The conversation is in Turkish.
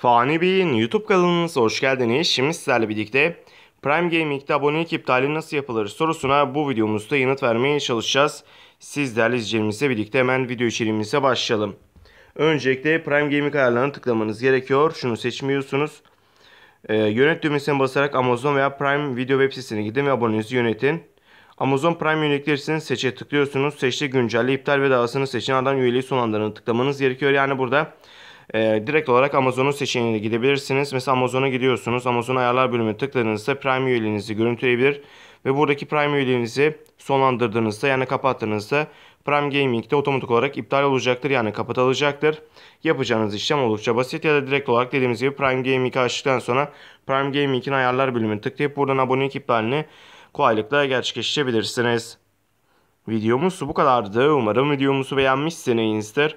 Fani Bey'in YouTube kanalınıza hoş geldiniz. Şimdi sizlerle birlikte Prime Gaming'de abonelik iptali nasıl yapılır sorusuna bu videomuzda yanıt vermeye çalışacağız. Siz değerli izleyicilerimizle birlikte hemen video içeriğimize başlayalım. Öncelikle Prime Gaming ayarlarına tıklamanız gerekiyor. Şunu seçmiyorsunuz. Ee, yönet düğmesine basarak Amazon veya Prime Video web sitesine gidin ve abonenizi yönetin. Amazon Prime üyeliklerini seçe tıklıyorsunuz. Seçti güncelle iptal ve dahasını seçin. Adam üyeliği sonlandırın tıklamanız gerekiyor. Yani burada e, direkt olarak Amazon'un seçeneğine gidebilirsiniz. Mesela Amazon'a gidiyorsunuz. Amazon ayarlar bölümüne tıkladığınızda Prime üyeliğinizi görüntüleyebilir. Ve buradaki Prime üyeliğinizi sonlandırdığınızda yani kapattığınızda Prime Gaming'de otomatik olarak iptal olacaktır. Yani kapatılacaktır. Yapacağınız işlem oldukça basit ya da direkt olarak dediğimiz gibi Prime Gaming'i açtıktan sonra Prime Gaming'in ayarlar bölümüne tıklayıp buradan abonelik iptalini kolaylıkla gerçekleştirebilirsiniz. Videomuz bu kadardı. Umarım videomuzu beğenmişsinizdir.